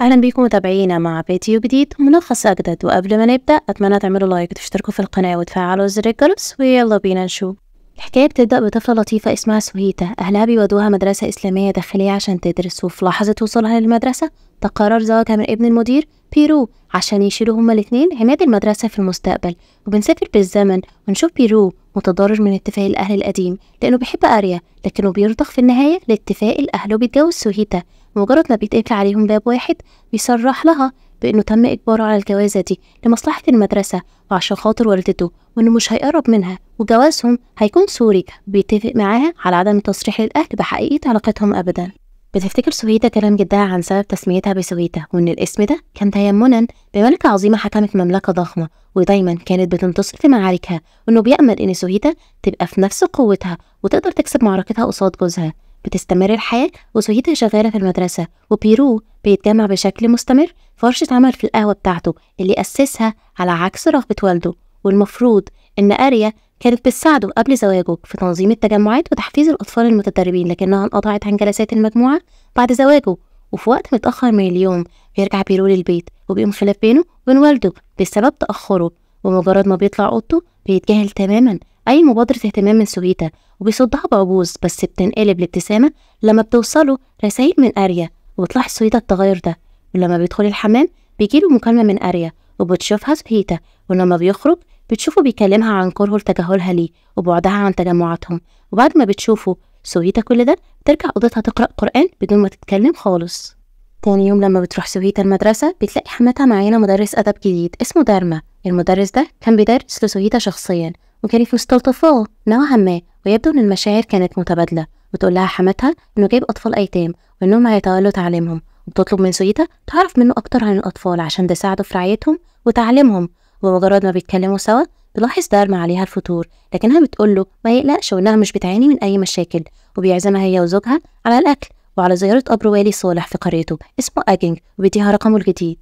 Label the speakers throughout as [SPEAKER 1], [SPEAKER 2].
[SPEAKER 1] اهلا بيكم متابعينا مع فيديو جديد ملخص اجدد وقبل ما نبدا اتمنى تعملوا لايك وتشتركوا في القناه وتفعلوا زر الجرس ويلا بينا نشوف الحكاية بتبدأ بطفلة لطيفة اسمها سويتا أهلها بيودوها مدرسة إسلامية داخلية عشان تدرس وفي لحظة وصولها للمدرسة تقرر زواجها من ابن المدير بيرو عشان يشيلوا هما الاتنين عماد المدرسة في المستقبل وبنسافر بالزمن ونشوف بيرو متضرر من اتفاق الأهل القديم لأنه بيحب أريا لكنه بيرضخ في النهاية لاتفاق الأهل وبيتجوز سوهيتا مجرد ما بيتقفل عليهم باب واحد بيصرح لها بأنه تم إجباره على الجوازة دي لمصلحة المدرسة وعشان خاطر والدته وإنه مش هيقرب منها وجوازهم هيكون سوري بيتفق معاها على عدم التصريح للأهل بحقيقة علاقتهم أبدا بتفتكر سويتا كلام جدها عن سبب تسميتها بسويتا وإن الاسم ده كان تيمنا بملكة عظيمة حكمت مملكة ضخمة ودايما كانت بتنتصر في معاركها وإنه بيأمل إن سويتا تبقى في نفس قوتها وتقدر تكسب معركتها قصاد جوزها بتستمر الحياة وسويتا شغالة في المدرسة وبيرو بيتجمع بشكل مستمر في ورشة عمل في القهوة بتاعته اللي أسسها على عكس رغبة والده والمفروض إن أريا كانت بتساعده قبل زواجه في تنظيم التجمعات وتحفيز الأطفال المتدربين لكنها انقطعت عن جلسات المجموعة بعد زواجه وفي وقت متأخر من اليوم بيرجع بيرو للبيت وبيقوم خلاف بينه وبين والده بسبب تأخره ومجرد ما بيطلع أوضته بيتجاهل تماما أي مبادرة اهتمام من سويتا وبيصدها بعجوز بس بتنقلب لابتسامة لما بتوصله رسايل من أريا وبتلاحظ سويتا التغير ده ولما بيدخل الحمام بيجيله مكالمة من أريا وبتشوفها سهيتا ولما بيخرج بتشوفه بيكلمها عن كرهه لتجاهلها ليه وبعدها عن تجمعاتهم وبعد ما بتشوفه سويتا كل ده بترجع أوضتها تقرأ قرآن بدون ما تتكلم خالص تاني يوم لما بتروح سويتا المدرسة بتلاقي حماتها معينة مدرس أدب جديد اسمه دارما المدرس ده كان بيدرس لسويتا شخصيا وكانت مستلطفاه نوعا ما ويبدو إن المشاعر كانت متبادلة بتقول لها حماتها إنه جايب أطفال أيتام وإنهم هيتولوا تعليمهم وبتطلب من سويتا تعرف منه أكتر عن الأطفال عشان تساعده في رعايتهم وتعليمهم ومجرد ما بيتكلموا سوا بلاحظ دارما عليها الفتور لكنها بتقول له ما يقلقش وانها مش بتعاني من اي مشاكل وبيعزمها هي وزوجها على الاكل وعلى زيارة قبر والي صالح في قريته اسمه أجنج وبيديها رقمه الجديد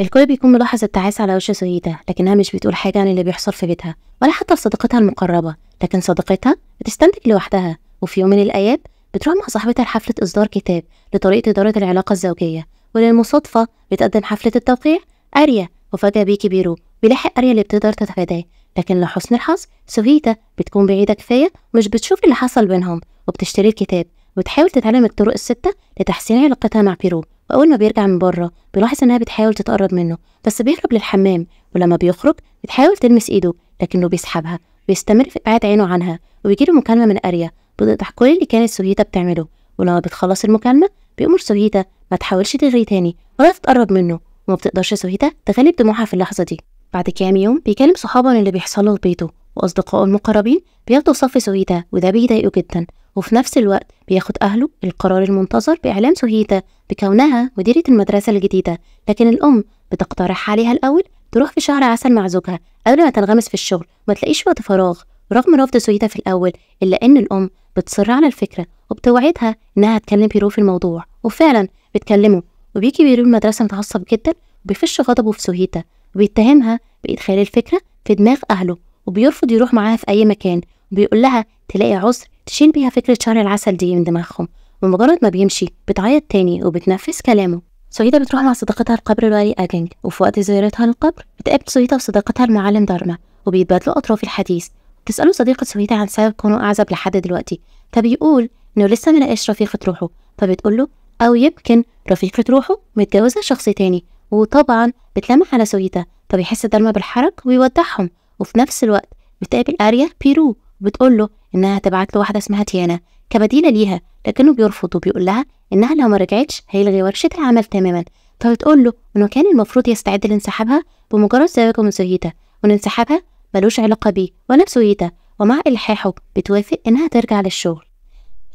[SPEAKER 1] الكل بيكون ملاحظ التعاس على وش سويدا لكنها مش بتقول حاجة عن اللي بيحصل في بيتها ولا حتى لصديقتها المقربة لكن صديقتها بتستنتج لوحدها وفي يوم من الأيام بتروح مع صاحبتها لحفلة إصدار كتاب لطريقة إدارة العلاقة الزوجية وللمصادفة بتقدم حفلة التوقيع أريا وفجأة بيكي بيرو بيلاحق أريا اللي بتقدر تتفاداه لكن لحسن الحظ سوهيتا بتكون بعيدة كفاية مش بتشوف اللي حصل بينهم وبتشتري الكتاب وبتحاول تتعلم الطرق الستة لتحسين علاقتها مع بيرو وأول ما بيرجع من بره بيلاحظ إنها بتحاول تتقرب منه بس بيهرب للحمام ولما بيخرج بتحاول تلمس إيده لكنه بيسحبها بيستمر في إبعاد عينه عنها وبيجيله مكالمة من أريا بتقطع كل اللي كانت سوهيتا بتعمله ولما بتخلص المكالمة بيأمر سوهيتا ما تحاولش تغري تاني ولا تتقرب منه وما بتقدرش سويدة تغلب طموحها في اللحظة دي بعد كام يوم بيكلم صحابه عن اللي بيحصل له بيته وأصدقائه المقربين بياخدوا صف سهيتا وده بيضايقه جدا وفي نفس الوقت بياخد أهله القرار المنتظر بإعلام سهيتا بكونها مديرة المدرسة الجديدة لكن الأم بتقترح عليها الأول تروح في شهر عسل مع زوجها قبل ما تنغمس في الشغل وما تلاقيش وقت فراغ رغم رفض سهيتا في الأول إلا إن الأم بتصر على الفكرة وبتوعدها إنها هتكلم بيرو في الموضوع وفعلا بتكلمه وبيجي بيروح المدرسة متعصب جدا وبيفش غضبه في سهيتا وبيتهمها بإدخال الفكرة في دماغ أهله وبيرفض يروح معاها في أي مكان وبيقول لها تلاقي عذر تشيل بيها فكرة شهر العسل دي من دماغهم ومجرد ما بيمشي بتعيط تاني وبتنفذ كلامه سهيتا بتروح مع صديقتها القبر الوالي أجنج وفي وقت زيارتها للقبر بتقابل سهيتا وصديقتها المعلم دارما وبيتبادلوا أطراف الحديث بتسأله صديقة سهيتا عن سبب كونه أعزب لحد دلوقتي فبيقول إنه لسه ملاقاش رفيقة روحه فبتقول له أو يمكن رفيقة روحه متجوزة شخص تاني وطبعا بتلمح على سويته فبيحس دلما بالحرج ويوضحهم وفي نفس الوقت بتقابل أريا بيرو وبتقول له إنها تبعت له واحدة اسمها تيانا كبديلة ليها لكنه بيرفض وبيقول لها إنها لو ما رجعتش هيلغي ورشة العمل تماما فبتقول له إنه كان المفروض يستعد لانسحابها بمجرد زواجه من سويتا وإن انسحابها ملوش علاقة بيه ولا بسويتا ومع إلحاحه بتوافق إنها ترجع للشغل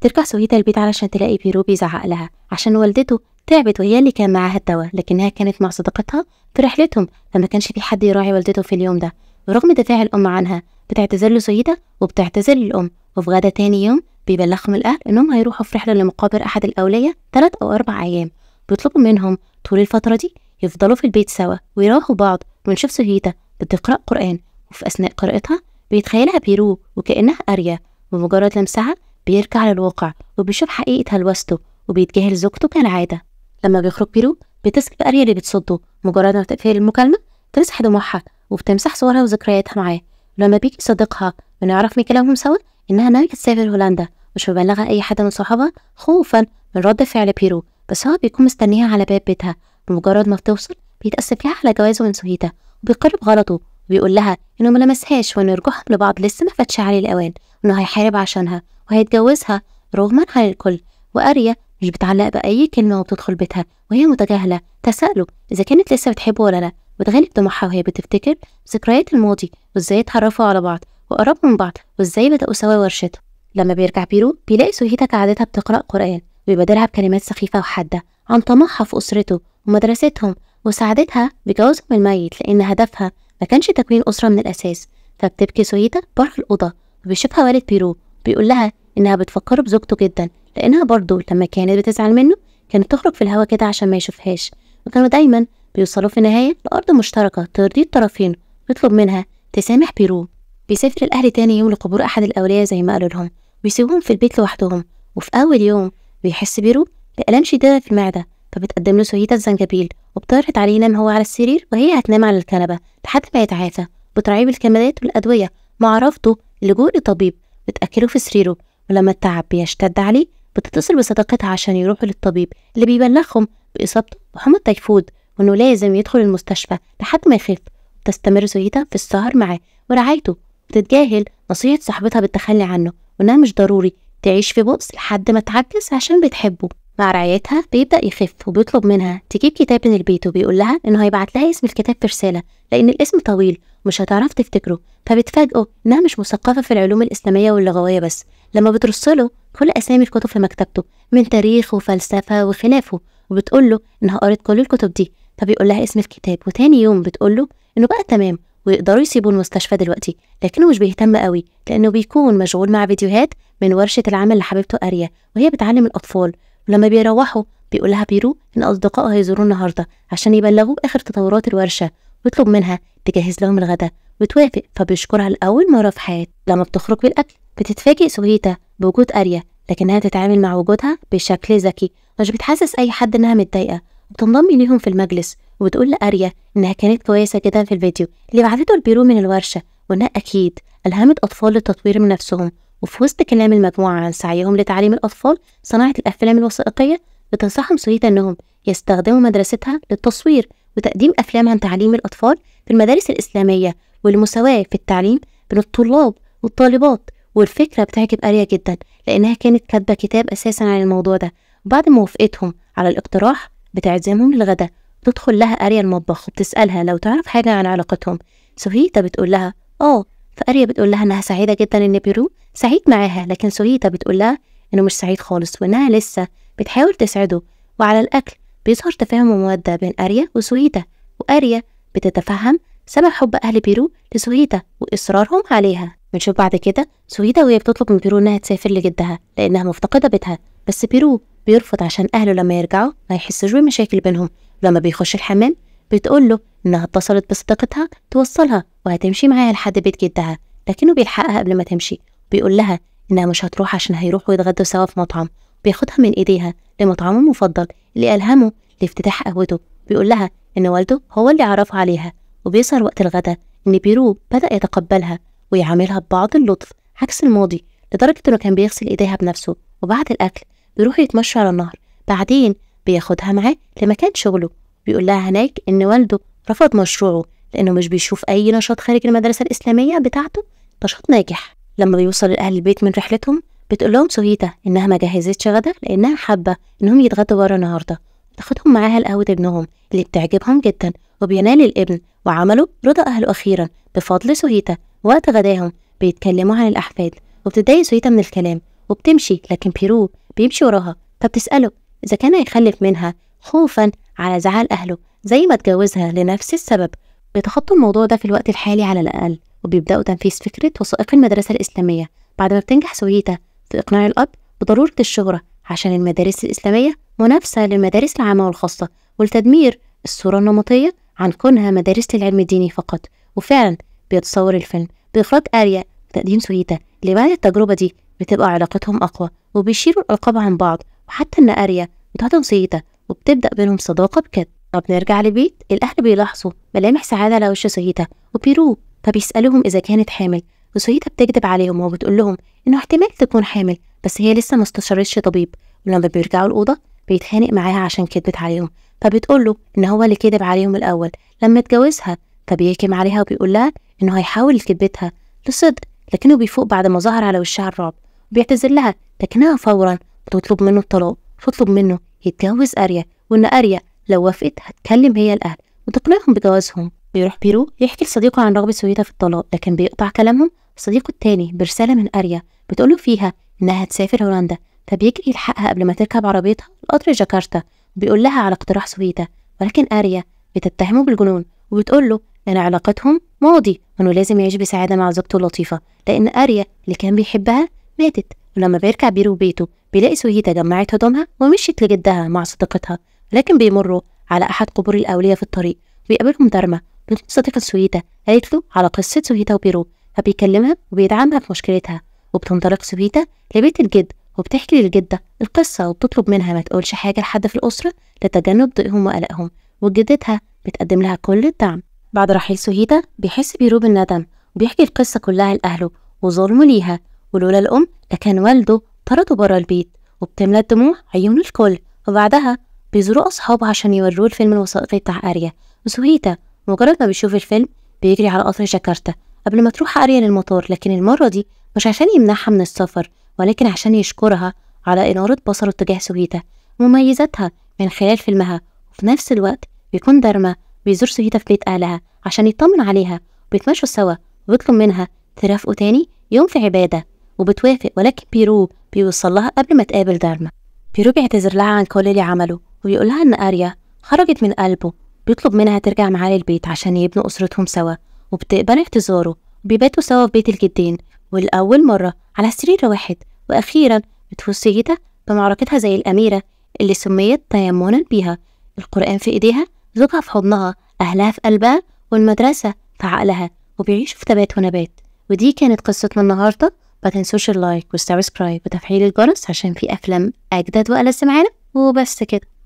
[SPEAKER 1] ترجع سويدة البيت علشان تلاقي بيرو بيزعق لها عشان والدته تعبت وهي اللي كان معاها الدواء لكنها كانت مع صديقتها في رحلتهم فما كانش في حد يراعي والدته في اليوم ده ورغم دفاع الأم عنها بتعتذر سهيدة وبتعتذر للأم وفي غدا تاني يوم بيبلغهم الأهل إنهم هيروحوا في رحلة لمقابر أحد الأولية تلات أو أربع أيام بيطلبوا منهم طول الفترة دي يفضلوا في البيت سوا ويروحوا بعض ونشوف سهيتا بتقرأ قرآن وفي أثناء قراءتها بيتخيلها بيرو وكأنها قارية بمجرد لمسها بيرجع للواقع وبيشوف حقيقة هلوسته وبيتجاهل زوجته كالعادة لما بيخرج بيرو بتسكت أريا اللي بتصده مجرد ما بتقفل المكالمة بتمسح دموعها وبتمسح صورها وذكرياتها معاه ولما بيجي صديقها بنعرف من كلامهم سوا إنها ناوية تسافر هولندا مش مبلغة أي حد من صحابها خوفا من رد فعل بيرو بس هو بيكون مستنيها على باب بيتها بمجرد ما بتوصل بيتأسف فيها على جوازه من سهيتا وبيقرب غلطه وبيقول لها إنه ملمسهاش وإن رجوعهم لبعض لسه ما فاتش عليه الأوان وإنه هيحارب عشانها وهيتجوزها رغما عن الكل وأريا مش بتعلق بأي كلمة وبتدخل بيتها وهي متجاهلة تسأله إذا كانت لسه بتحبه ولا لأ بتغلب دموعها وهي بتفتكر ذكريات الماضي وإزاي اتعرفوا على بعض وقربوا من بعض وإزاي بدأوا سوا ورشته لما بيرجع بيرو بيلاقي سهيتا كعادتها بتقرأ قرآن ويبادلها بكلمات سخيفة وحادة عن طموحها في أسرته ومدرستهم وساعدتها بجوازهم الميت لأن هدفها ما كانش تكوين أسرة من الأساس فبتبكي سهيتا بره الأوضة وبيشوفها والد بيرو بيقول لها انها بتفكره بزوجته جدا لانها برضه لما كانت بتزعل منه كانت تخرج في الهوا كده عشان ما يشوفهاش وكانوا دايما بيوصلوا في النهاية لأرض مشتركة ترضي الطرفين ويطلب منها تسامح بيرو بيسافر الأهل تاني يوم لقبور أحد الأولياء زي ما قالوا لهم ويسيبوهم في البيت لوحدهم وفي أول يوم بيحس بيرو بألام شديدة في المعدة فبتقدم له سويته الزنجبيل وبتعرض عليه ينام هو على السرير وهي هتنام على الكنبة لحد ما يتعافى بتراعيه بالكمالات والأدوية مع رفضه لجوء لطبيب بتأكله في سريره ولما التعب بيشتد عليه بتتصل بصديقتها عشان يروحوا للطبيب اللي بيبلغهم بإصابته بحمى التيفود وإنه لازم يدخل المستشفى لحد ما يخف وتستمر زويدة في السهر معاه ورعايته بتتجاهل نصيحة صاحبتها بالتخلي عنه وإنها مش ضروري تعيش في بؤس لحد ما تعجز عشان بتحبه مع رعايتها بيبدأ يخف وبيطلب منها تجيب كتاب من البيت وبيقول لها إنه هيبعت لها اسم الكتاب في رسالة لأن الاسم طويل ومش هتعرف تفتكره فبتفاجئه إنها مش مثقفة في العلوم الإسلامية واللغوية بس لما بترص له كل أسامي الكتب في مكتبته من تاريخ وفلسفة وخلافه وبتقول له إنها قرأت كل الكتب دي فبيقول لها اسم الكتاب وتاني يوم بتقول له إنه بقى تمام ويقدروا يسيبوا المستشفى دلوقتي لكنه مش بيهتم قوي لأنه بيكون مشغول مع فيديوهات من ورشة العمل لحبيبته أريا وهي بتعلم الأطفال ولما بيروحوا بيقول لها بيرو إن أصدقائه هيزوروه النهاردة عشان يبلغوه آخر تطورات الورشة ويطلب منها تجهز لهم الغداء وتوافق فبيشكرها لأول مرة في حياته لما بتخرج بالأكل بتتفاجئ سويتا بوجود أريا لكنها تتعامل مع وجودها بشكل ذكي مش بتحسس أي حد إنها متضايقة وبتنضم ليهم في المجلس وبتقول لأريا إنها كانت كويسة جدا في الفيديو اللي بعتته البيرو من الورشة وإنها أكيد ألهمت أطفال التطوير من نفسهم وفي وسط كلام المجموعة عن سعيهم لتعليم الأطفال صناعة الأفلام الوثائقية بتنصحهم سويتا إنهم يستخدموا مدرستها للتصوير وتقديم أفلام عن تعليم الأطفال في المدارس الإسلامية والمساواة في التعليم بين الطلاب والطالبات والفكرة بتعجب أريا جدا لأنها كانت كاتبة كتاب أساسا عن الموضوع ده وبعد موافقتهم على الاقتراح بتعزمهم للغدا تدخل لها أريا المطبخ وبتسألها لو تعرف حاجة عن علاقتهم سويتا بتقول لها آه فأريا بتقول لها إنها سعيدة جدا إن بيرو سعيد معاها لكن سوريتا بتقول لها إنه مش سعيد خالص وإنها لسه بتحاول تسعده وعلى الأكل بيظهر تفاهم ومودة بين أريا وسوريتا وأريا بتتفهم سبب حب أهل بيرو لسوريتا وإصرارهم عليها بنشوف بعد كده سويدا وهي بتطلب من بيرو انها تسافر لجدها لانها مفتقده بيتها بس بيرو بيرفض عشان اهله لما يرجعوا ما يحسوش بمشاكل بينهم لما بيخش الحمام بتقول له انها اتصلت بصديقتها توصلها وهتمشي معاها لحد بيت جدها لكنه بيلحقها قبل ما تمشي بيقول لها إنها مش هتروح عشان هيروحوا يتغدوا سوا في مطعم بياخدها من إيديها لمطعمه المفضل اللي ألهمه لافتتاح قهوته بيقول لها إن والده هو اللي عرفه عليها وبيظهر وقت الغدا إن بيرو بدأ يتقبلها ويعاملها ببعض اللطف عكس الماضي لدرجة إنه كان بيغسل إيديها بنفسه وبعد الأكل بيروح يتمشى على النهر بعدين بياخدها معاه لمكان شغله بيقول لها هناك إن والده رفض مشروعه لأنه مش بيشوف أي نشاط خارج المدرسة الإسلامية بتاعته نشاط ناجح لما بيوصل الأهل البيت من رحلتهم بتقول لهم سويتا انها ما جهزتش غدا لانها حابه انهم يتغدوا بره النهارده تاخدهم معاها لقهوه ابنهم اللي بتعجبهم جدا وبينال الابن وعملوا رضا اهله اخيرا بفضل سويتا وقت غداهم بيتكلموا عن الاحفاد وبتضايق سويتا من الكلام وبتمشي لكن بيرو بيمشي وراها فبتساله اذا كان هيخلف منها خوفا على زعل اهله زي ما اتجوزها لنفس السبب بيتخطوا الموضوع ده في الوقت الحالي على الاقل وبيبدأوا تنفيذ فكرة وثائق المدرسة الإسلامية بعد ما بتنجح سويتا في إقناع الأب بضرورة الشهرة عشان المدارس الإسلامية منافسة للمدارس العامة والخاصة ولتدمير الصورة النمطية عن كونها مدارس للعلم الديني فقط وفعلا بيتصور الفيلم بإخراج آريا وتقديم سويتا اللي بعد التجربة دي بتبقى علاقتهم أقوى وبيشيلوا الألقاب عن بعض وحتى إن آريا بتهضم سويتا وبتبدأ بينهم صداقة بكده طب نرجع لبيت الأهل بيلاحظوا ملامح سعادة على وش سويتا وبيرو فبيسألهم إذا كانت حامل وسويتا بتكذب عليهم وبتقول لهم إنه احتمال تكون حامل بس هي لسه ما استشارتش طبيب ولما بيرجعوا الأوضة بيتخانق معاها عشان كدبت عليهم فبتقول له إن هو اللي كدب عليهم الأول لما اتجوزها فبيحكم عليها وبيقول لها إنه هيحاول كدبتها لصدق لكنه بيفوق بعد ما ظهر على وشها الرعب وبيعتذر لها لكنها فورا بتطلب منه الطلاق وتطلب منه يتجوز أريا وإن أريا لو وافقت هتكلم هي الأهل وتقنعهم بجوازهم بيروح بيرو يحكي لصديقه عن رغبة سويتا في الطلاق لكن بيقطع كلامهم صديقه التاني برسالة من أريا بتقوله فيها إنها هتسافر هولندا فبيجري يلحقها قبل ما تركب عربيتها لقطر جاكرتا بيقول لها على اقتراح سويتا ولكن أريا بتتهمه بالجنون وبتقول له إن علاقتهم ماضي وإنه لازم يعيش بسعادة مع زوجته اللطيفة لأن أريا اللي كان بيحبها ماتت ولما بيركع بيرو بيته بيلاقي سويتا جمعت هدومها ومشيت لجدها مع صديقتها لكن بيمروا على أحد قبور الأولياء في الطريق وبيقابلهم دارما من صديقة سويتا قالت له على قصة سويتا وبيرو فبيكلمها وبيدعمها في مشكلتها وبتنطلق سويتا لبيت الجد وبتحكي للجدة القصة وبتطلب منها ما تقولش حاجة لحد في الأسرة لتجنب ضيقهم وقلقهم وجدتها بتقدم لها كل الدعم بعد رحيل سويتا بيحس بيرو بالندم وبيحكي القصة كلها لأهله وظلمه ليها ولولا الأم لكان والده طرده برا البيت وبتملى الدموع عيون الكل وبعدها بيزوروا أصحابه عشان يوروه الفيلم الوثائقي بتاع أريا وسويتا مجرد ما بيشوف الفيلم بيجري على قطر جاكرتا قبل ما تروح أريا للمطار لكن المرة دي مش عشان يمنعها من السفر ولكن عشان يشكرها على إنارة بصره تجاه سويتا مميزاتها من خلال فيلمها وفي نفس الوقت بيكون دارما بيزور سويتا في بيت أهلها عشان يطمن عليها بيتمشوا سوا وبيطلب منها ترافقه تاني يوم في عبادة وبتوافق ولكن بيرو بيوصل لها قبل ما تقابل دارما بيرو بيعتذر لها عن كل اللي عمله وبيقولها إن أريا خرجت من قلبه بيطلب منها ترجع معاه للبيت عشان يبنوا أسرتهم سوا وبتقبل اعتذاره وبيباتوا سوا في بيت الجدين والأول مرة على سرير واحد وأخيرا بتفوز سيدة بمعركتها زي الأميرة اللي سميت تيمنا بيها القرآن في إيديها زوجها في حضنها أهلها في قلبها والمدرسة في عقلها وبيعيشوا في تبات ونبات ودي كانت قصتنا النهاردة متنسوش تنسوش اللايك والسبسكرايب وتفعيل الجرس عشان في أفلام أجدد وألس معانا وبس كده